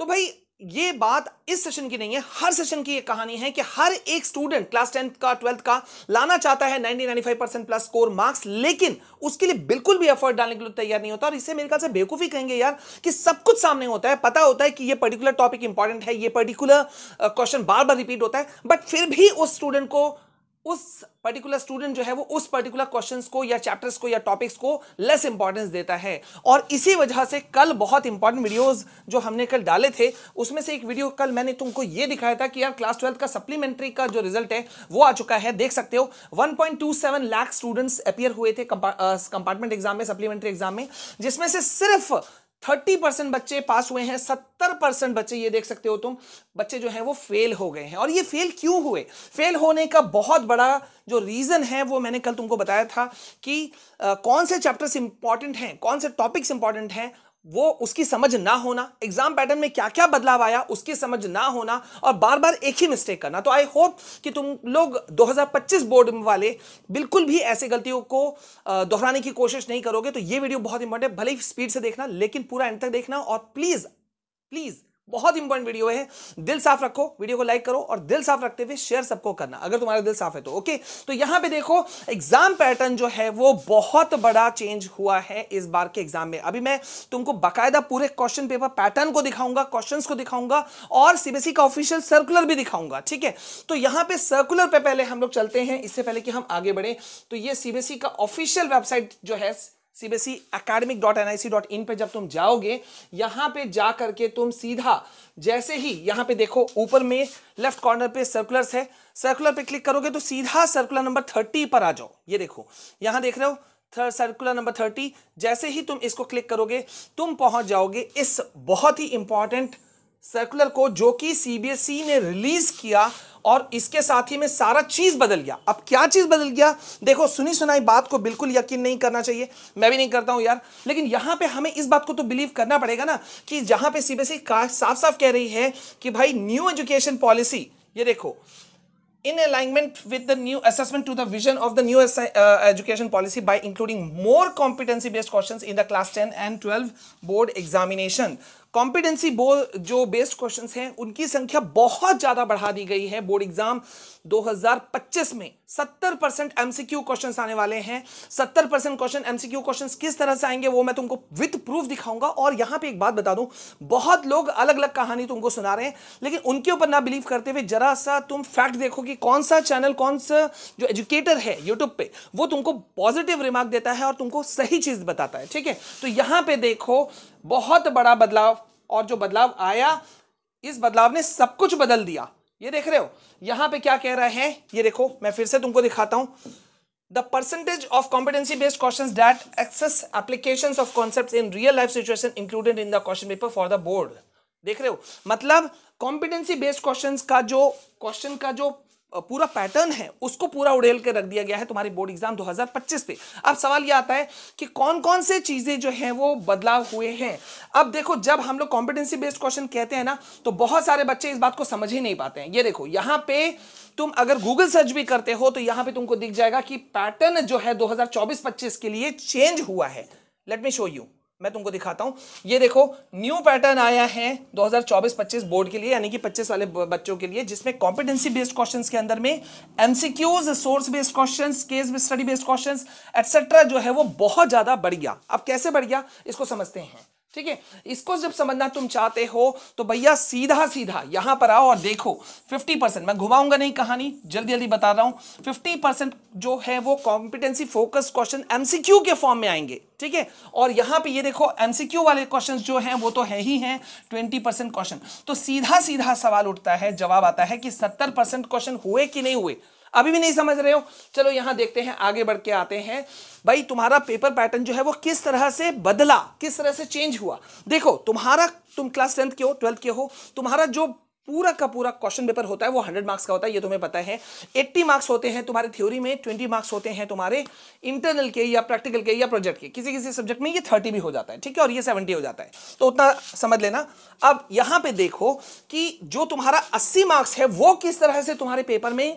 तो भाई ये बात इस सेशन की नहीं है हर सेशन की ये कहानी है कि हर एक स्टूडेंट क्लास टेंथ का ट्वेल्थ का लाना चाहता है 90 95 परसेंट प्लस स्कोर मार्क्स लेकिन उसके लिए बिल्कुल भी एफर्ट डालने के लिए तैयार नहीं होता और इससे मेरे ख्याल से बेवकूफ़ी कहेंगे यार कि सब कुछ सामने होता है पता होता है कि ये पर्टिकुलर टॉपिक इंपॉर्टेंट है ये पर्टिकुलर क्वेश्चन बार बार रिपीट होता है बट फिर भी उस स्टूडेंट को उस पर्टिकुलर स्टूडेंट जो है वो उस पर्टिकुलर क्वेश्चंस को या चैप्टर्स को या टॉपिक्स को लेस इंपॉर्टेंस देता है और इसी वजह से कल बहुत इंपॉर्टेंट वीडियोस जो हमने कल डाले थे उसमें से एक वीडियो कल मैंने तुमको ये दिखाया था कि यार क्लास ट्वेल्थ का सप्लीमेंट्री का जो रिजल्ट है वो आ चुका है देख सकते हो वन पॉइंट स्टूडेंट्स अपियर हुए थे कंपार्टमेंट एग्जाम में सप्लीमेंट्री एग्जाम में जिसमें से सिर्फ थर्टी परसेंट बच्चे पास हुए हैं सत्तर परसेंट बच्चे ये देख सकते हो तुम बच्चे जो हैं वो फेल हो गए हैं और ये फेल क्यों हुए फेल होने का बहुत बड़ा जो रीज़न है वो मैंने कल तुमको बताया था कि आ, कौन से चैप्टर्स इंपॉर्टेंट हैं कौन से टॉपिक्स इंपॉर्टेंट हैं वो उसकी समझ ना होना एग्जाम पैटर्न में क्या क्या बदलाव आया उसकी समझ ना होना और बार बार एक ही मिस्टेक करना तो आई होप कि तुम लोग 2025 बोर्ड वाले बिल्कुल भी ऐसे गलतियों को दोहराने की कोशिश नहीं करोगे तो ये वीडियो बहुत इंपॉर्टेंट भले ही स्पीड से देखना लेकिन पूरा एंड तक देखना और प्लीज़ प्लीज़ बहुत इंपॉर्टेंट वीडियो है दिल साफ रखो वीडियो को लाइक करो और दिल साफ रखते हुए शेयर सबको करना अगर तुम्हारा दिल साफ है तो ओके तो यहां पे देखो एग्जाम पैटर्न जो है वो बहुत बड़ा चेंज हुआ है इस बार के एग्जाम में अभी मैं तुमको बाकायदा पूरे क्वेश्चन पेपर पैटर्न को दिखाऊंगा क्वेश्चन को दिखाऊंगा और सीबीएसई का ऑफिशियल सर्कुलर भी दिखाऊंगा ठीक है तो यहां पर सर्कुलर पे पहले हम लोग चलते हैं इससे पहले कि हम आगे बढ़े तो ये सीबीएसई का ऑफिशियल वेबसाइट जो है CBSE academic dot N I C dot in पर जब तुम जाओगे यहां पे जा करके तुम सीधा जैसे ही यहां पे देखो ऊपर में लेफ्ट कॉर्नर पे सर्कुलर्स है सर्कुलर पे क्लिक करोगे तो सीधा सर्कुलर नंबर थर्टी पर आ जाओ ये देखो यहां देख रहे हो थर्ड सर्कुलर नंबर थर्टी जैसे ही तुम इसको क्लिक करोगे तुम पहुंच जाओगे इस बहुत ही इंपॉर्टेंट सर्कुलर को जो कि सीबीएसई e ने रिलीज किया और इसके साथ ही में सारा चीज बदल गया अब क्या चीज बदल गया देखो सुनी सुनाई बात को बिल्कुल यकीन नहीं करना चाहिए मैं भी नहीं करता हूं यार लेकिन यहां पे हमें इस बात को तो बिलीव करना पड़ेगा ना कि जहां पे सीबीएसई e साफ साफ कह रही है कि भाई न्यू एजुकेशन पॉलिसी ये देखो in alignment with the new assessment to the vision of the new education policy policy including more competency based based in the class ten and twelve board examination competency बोल जो based question हैं उनकी संख्या बहुत ज़्यादा बढ़ा दी गई है बोर्ड एग्जाम 2025 में 70 परसेंट एमसीक्यू क्वेश्चन आने वाले हैं 70 परसेंट क्वेश्चन एमसीक्यू क्वेश्चन किस तरह से आएंगे वो मैं तुमको विथ प्रूफ दिखाऊंगा और यहाँ पे एक बात बता दूं बहुत लोग अलग अलग कहानी तुमको सुना रहे हैं लेकिन उनके ऊपर ना बिलीव करते हुए जरा सा तुम फैक्ट देखो कि कौन सा चैनल कौन सा जो एजुकेटर है यूट्यूब पे वो तुमको पॉजिटिव रिमार्क देता है और तुमको सही चीज़ बताता है ठीक है तो यहाँ पर देखो बहुत बड़ा बदलाव और जो बदलाव आया इस बदलाव ने सब कुछ बदल दिया ये देख रहे हो यहां पे क्या कह रहा है ये देखो मैं फिर से तुमको दिखाता हूं the percentage of competency based question that assess application of concept in real life situation included in the question paper for the board देख रहे हो मतलब कॉम्पिटेंसी बेस्ड क्वेश्चन का जो क्वेश्चन का जो पूरा पैटर्न है उसको पूरा उड़ेल के रख दिया गया है तुम्हारी बोर्ड एग्जाम 2025 पे अब सवाल ये आता है कि कौन कौन से चीजें जो हैं वो बदलाव हुए हैं अब देखो जब हम लोग कॉम्पिटेंसी बेस्ड क्वेश्चन कहते हैं ना तो बहुत सारे बच्चे इस बात को समझ ही नहीं पाते हैं ये देखो यहां पे तुम अगर गूगल सर्च भी करते हो तो यहां पे तुमको दिख जाएगा कि पैटर्न जो है दो हजार के लिए चेंज हुआ है लेट मी शो यू मैं तुमको दिखाता हूँ ये देखो न्यू पैटर्न आया है 2024-25 बोर्ड के लिए यानी कि 25 वाले बच्चों के लिए जिसमें कॉम्पिटेंसी बेस्ड क्वेश्चंस के अंदर में MCQs source based questions case study based questions etcetera जो है वो बहुत ज़्यादा बढ़ गया अब कैसे बढ़ गया इसको समझते हैं ठीक है इसको जब समझना तुम चाहते हो तो भैया सीधा सीधा यहां पर आओ और देखो 50 परसेंट मैं घुमाऊंगा नहीं कहानी जल्दी जल्दी बता रहा हूं 50 परसेंट जो है वो कॉम्पिटेंसी फोकस क्वेश्चन एमसीक्यू के फॉर्म में आएंगे ठीक है और यहां पे ये देखो एमसीक्यू वाले क्वेश्चन जो हैं वो तो है ही हैं 20 परसेंट क्वेश्चन तो सीधा सीधा सवाल उठता है जवाब आता है कि सत्तर परसेंट क्वेश्चन हुए कि नहीं हुए अभी भी नहीं समझ रहे हो चलो यहां देखते हैं आगे बढ़ के आते हैं भाई तुम्हारा पेपर पैटर्न जो है वो किस तरह से बदला किस तरह से चेंज हुआ देखो तुम्हारा तुम क्लास टेंथ के हो ट्वेल्थ के हो तुम्हारा जो पूरा का पूरा क्वेश्चन पेपर होता है वो हंड्रेड मार्क्स का होता है ये तुम्हें पता है एट्टी मार्क्स होते हैं तुम्हारे थ्योरी में ट्वेंटी मार्क्स होते हैं तुम्हारे इंटरनल के या प्रैक्टिकल के या प्रोजेक्ट के किसी किसी सब्जेक्ट में ये थर्टी भी हो जाता है ठीक है और ये सेवेंटी हो जाता है तो उतना समझ लेना अब यहां पर देखो कि जो तुम्हारा अस्सी मार्क्स है वो किस तरह से तुम्हारे पेपर में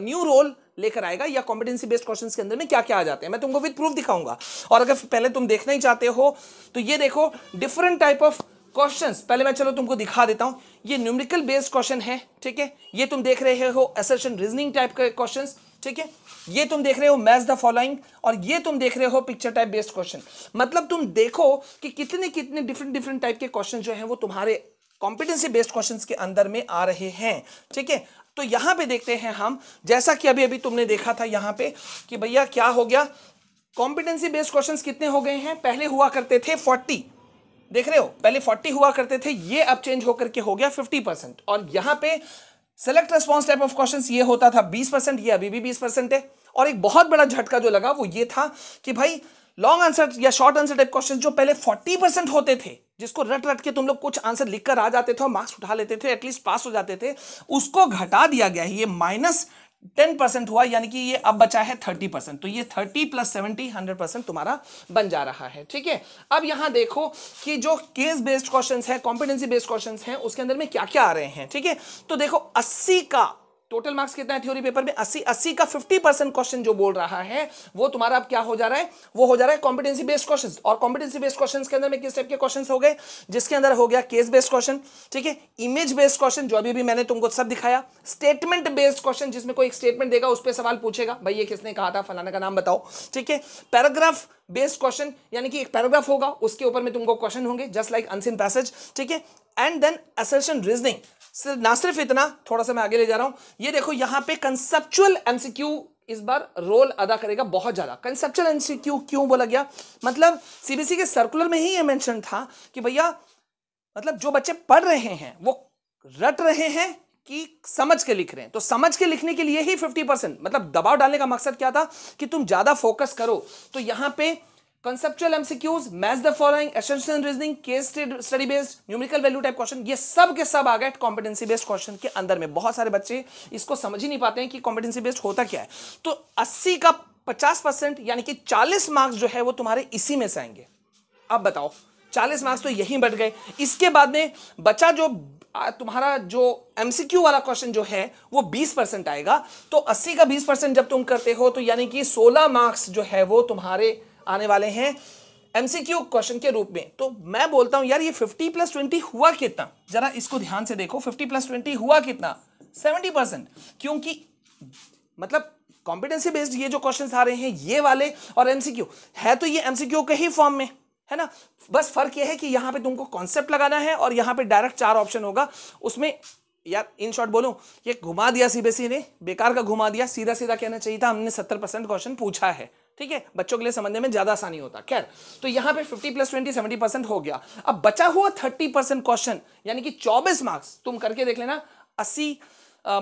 न्यू रोल लेकर आएगा या कॉम्पिटेंसी बेस्ड क्वेश्चन के अंदर में क्या क्या आ जाते हैं मैं तुमको विद प्रूफ दिखाऊंगा और अगर पहले तुम देखना ही चाहते हो तो ये देखो डिफरेंट टाइप ऑफ क्वेश्चंस पहले मैं चलो तुमको दिखा देता हूं ये न्यूमरिकल बेस्ड क्वेश्चन है ठीक है ये तुम देख रहे हो एसेशन रीजनिंग टाइप के क्वेश्चन ठीक है ये तुम देख रहे हो मैच द फॉलोइंग और ये तुम देख रहे हो पिक्चर टाइप बेस्ड क्वेश्चन मतलब तुम देखो कि कितने कितने डिफरेंट डिफरेंट टाइप के क्वेश्चन जो है वो तुम्हारे कॉम्पिटेंसी बेस्ड क्वेश्चंस के अंदर में आ रहे हैं ठीक है तो यहां पे देखते हैं हम जैसा कि अभी अभी तुमने देखा था यहां पे कि भैया क्या हो गया कॉम्पिटेंसी बेस्ड क्वेश्चंस कितने हो गए हैं पहले हुआ करते थे फोर्टी देख रहे हो पहले फोर्टी हुआ करते थे ये अब चेंज होकर के हो गया फिफ्टी परसेंट और यहां पे select response type of question ये होता था बीस परसेंट ये अभी भी बीस परसेंट है और एक बहुत बड़ा झटका जो लगा वो ये था कि भाई लॉन्ग आंसर या शॉर्ट आंसर टाइप क्वेश्चन जो पहले फोर्टी परसेंट होते थे जिसको रट रट के तुम लोग कुछ आंसर लिखकर आ जाते थे और मार्क्स उठा लेते थे एटलीस्ट पास हो जाते थे उसको घटा दिया गया है ये माइनस टेन परसेंट हुआ यानी कि ये अब बचा है थर्टी परसेंट तो ये thirty plus seventy hundred percent तुम्हारा बन जा रहा है ठीक है अब यहां देखो कि जो केस बेस्ड क्वेश्चन है कॉम्पिटेंसी बेस्ड क्वेश्चन है उसके अंदर में क्या क्या आ रहे हैं ठीक है तो देखो अस्सी का टोटल मार्क्स कितना है थ्योरी पेपर में अस्सी अस्सी का फिफ्टी परसेंट क्वेश्चन जो बोल रहा है वो तुम्हारा अब क्या हो जा रहा है वो हो जा रहा है कॉम्पिटेंसी बेस्ड क्वेश्चन और कॉम्पिटेंसी बेस्ड क्वेश्चन के अंदर में किस टाइप के क्वेश्चन हो गए जिसके अंदर हो गया केस बेस्ड क्वेश्चन ठीक है इमेज बेस्ड क्वेश्चन जो अभी भी मैंने तुमको सब दिखाया स्टेटमेंट बेस्ड क्वेश्चन जिसमें कोई स्टेटमेंट देगा उस पर सवाल पूछेगा भाई ये किसने कहा था फलाना का नाम बताओ ठीक है पैराग्राफ बेस्ड क्वेश्चन यानी कि एक पैराग्राफ होगा उसके ऊपर में तुमको क्वेश्चन होंगे जस्ट लाइक अनसिन पैसेज ठीक है एंड देन असर्शन रीजनिंग सिर्फ ना सिर्फ इतना थोड़ा सा मैं आगे ले जा रहा हूं ये देखो यहां पे कंसेप्चुअल एमसीक्यू इस बार रोल अदा करेगा बहुत ज्यादा कंसेप्चुअल एमसीक्यू क्यों बोला गया मतलब सीबीसी के सर्कुलर में ही ये मेंशन था कि भैया मतलब जो बच्चे पढ़ रहे हैं वो रट रहे हैं कि समझ के लिख रहे हैं तो समझ के लिखने के लिए ही फिफ्टी परसेंट मतलब दबाव डालने का मकसद क्या था कि तुम ज्यादा फोकस करो तो यहां पर conceptual MCQs match the following assertion reasoning case study based numerical value type question ये सब के सब आ गए कॉम्पिटेंसी बेस्ड क्वेश्चन के अंदर में बहुत सारे बच्चे इसको समझ ही नहीं पाते हैं कि कॉम्पिटेंसी बेस्ड होता क्या है तो अस्सी का पचास परसेंट यानी कि चालीस मार्क्स जो है वो तुम्हारे इसी में से आएंगे अब बताओ चालीस मार्क्स तो यहीं बट गए इसके बाद में बचा जो तुम्हारा जो एमसीक्यू वाला क्वेश्चन जो है वो 20 परसेंट आएगा तो 80 का 20 परसेंट जब तुम करते हो तो यानी कि 16 मार्क्स जो है वो तुम्हारे आने वाले हैं एमसीक्यू क्वेश्चन के रूप में तो मैं बोलता हूं यार ये 50 प्लस 20 हुआ कितना जरा इसको ध्यान से देखो 50 प्लस ट्वेंटी हुआ कितना 70 परसेंट क्योंकि मतलब कॉम्पिटेंसी बेस्ड ये जो क्वेश्चन आ रहे हैं ये वाले और एमसीक्यू है तो ये एमसीक्यू के ही फॉर्म में है ना बस फर्क यह है कि यहां पे तुमको कॉन्सेप्ट लगाना है और यहां पे डायरेक्ट चार ऑप्शन होगा उसमें यार इन शॉर्ट बोलूँ ये घुमा दिया सीबीएसई ने बेकार का घुमा दिया सीधा सीधा कहना चाहिए था हमने सत्तर परसेंट क्वेश्चन पूछा है ठीक है बच्चों के लिए समझने में ज्यादा आसानी होता खैर तो यहाँ पे 50 प्लस ट्वेंटी सेवेंटी परसेंट हो गया अब बचा हुआ 30 परसेंट क्वेश्चन यानी कि 24 मार्क्स तुम करके देख लेना 80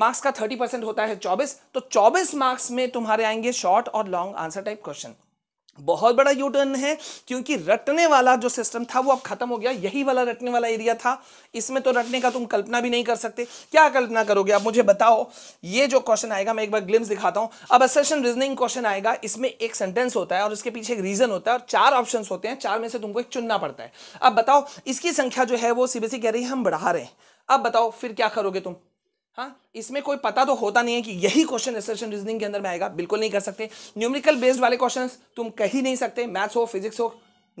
मार्क्स का 30 परसेंट होता है 24 तो 24 मार्क्स में तुम्हारे आएंगे शॉर्ट और लॉन्ग आंसर टाइप क्वेश्चन बहुत बड़ा यू टर्न है क्योंकि रटने वाला जो सिस्टम था वो अब खत्म हो गया यही वाला रटने वाला एरिया था इसमें तो रटने का तुम कल्पना भी नहीं कर सकते क्या कल्पना करोगे आप मुझे बताओ ये जो क्वेश्चन आएगा मैं एक बार ग्लिम्स दिखाता हूं अब असेशन रीजनिंग क्वेश्चन आएगा इसमें एक सेंटेंस होता है और इसके पीछे एक रीजन होता है और चार ऑप्शन होते हैं चार में से तुमको एक चुनना पड़ता है अब बताओ इसकी संख्या जो है वो सीबीएसई कह रही है हम बढ़ा रहे हैं अब बताओ फिर क्या करोगे तुम हाँ इसमें कोई पता तो होता नहीं है कि यही क्वेश्चन एसेशन रीजनिंग के अंदर में आएगा बिल्कुल नहीं कर सकते न्यूमेरिकल बेस्ड वाले क्वेश्चंस तुम कह ही नहीं सकते मैथ्स हो फिजिक्स हो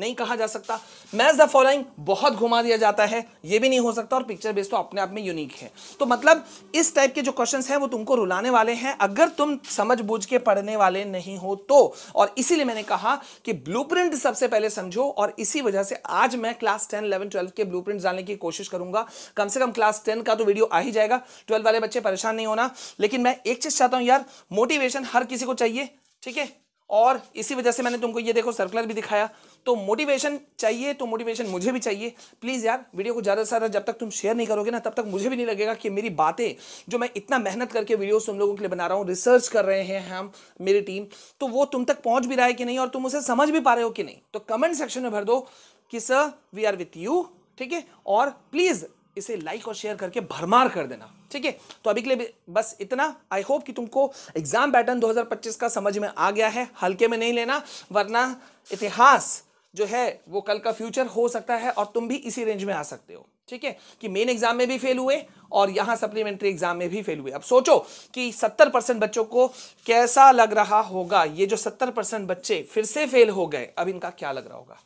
नहीं कहा जा सकता मैच द फॉलोइंग बहुत घुमा दिया जाता है ये भी नहीं हो सकता और पिक्चर बेस तो अपने आप में यूनिक है तो मतलब इस टाइप के जो क्वेश्चन हैं वो तुमको रुलाने वाले हैं अगर तुम समझ बूझ के पढ़ने वाले नहीं हो तो और इसीलिए मैंने कहा कि ब्लू सबसे पहले समझो और इसी वजह से आज मैं क्लास टेन इलेवन ट्वेल्व के ब्लू जानने की कोशिश करूंगा कम से कम क्लास टेन का तो वीडियो आ ही जाएगा ट्वेल्व वाले बच्चे परेशान नहीं होना लेकिन मैं एक चीज चाहता हूँ यार मोटिवेशन हर किसी को चाहिए ठीक है और इसी वजह से मैंने तुमको ये देखो सर्कुलर भी दिखाया तो मोटिवेशन चाहिए तो मोटिवेशन मुझे भी चाहिए प्लीज़ यार वीडियो को ज़्यादा से ज़्यादा जब तक तुम शेयर नहीं करोगे ना तब तक मुझे भी नहीं लगेगा कि मेरी बातें जो मैं इतना मेहनत करके वीडियोस तुम लोगों के लिए बना रहा हूँ रिसर्च कर रहे हैं हम मेरी टीम तो वो तुम तक पहुँच भी रहा है कि नहीं और तुम उसे समझ भी पा रहे हो कि नहीं तो कमेंट सेक्शन में भर दो कि sir we are with you ठीक है और प्लीज़ इसे लाइक और शेयर करके भरमार कर देना ठीक है तो अभी के लिए बस इतना आई होप कि तुमको एग्जाम पैटर्न 2025 का समझ में आ गया है हल्के में नहीं लेना वरना इतिहास जो है वो कल का फ्यूचर हो सकता है और तुम भी इसी रेंज में आ सकते हो ठीक है कि मेन एग्जाम में भी फेल हुए और यहां सप्लीमेंट्री एग्जाम में भी फेल हुए अब सोचो कि 70 परसेंट बच्चों को कैसा लग रहा होगा ये जो 70 परसेंट बच्चे फिर से फेल हो गए अब इनका क्या लग रहा होगा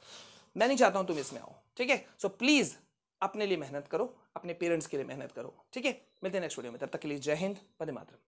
मैं नहीं चाहता हूं तुम इसमें आओ ठीक है सो प्लीज अपने लिए मेहनत करो अपने पेरेंट्स के लिए मेहनत करो ठीक है मिलते हैं नेक्स्ट वीडियो में तब तक के लिए जय हिंद वंदे मातरम